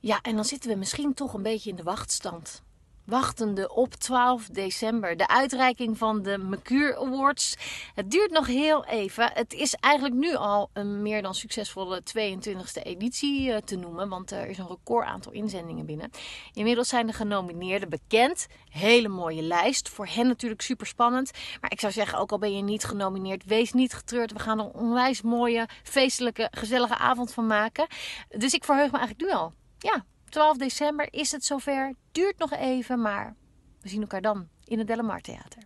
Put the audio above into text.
Ja, en dan zitten we misschien toch een beetje in de wachtstand. Wachtende op 12 december, de uitreiking van de Mercure Awards. Het duurt nog heel even. Het is eigenlijk nu al een meer dan succesvolle 22e editie eh, te noemen, want er is een record aantal inzendingen binnen. Inmiddels zijn de genomineerden bekend. Hele mooie lijst. Voor hen natuurlijk super spannend. Maar ik zou zeggen, ook al ben je niet genomineerd, wees niet getreurd. We gaan er een onwijs mooie, feestelijke, gezellige avond van maken. Dus ik verheug me eigenlijk nu al ja, 12 december is het zover. Duurt nog even, maar we zien elkaar dan in het Delamar Theater.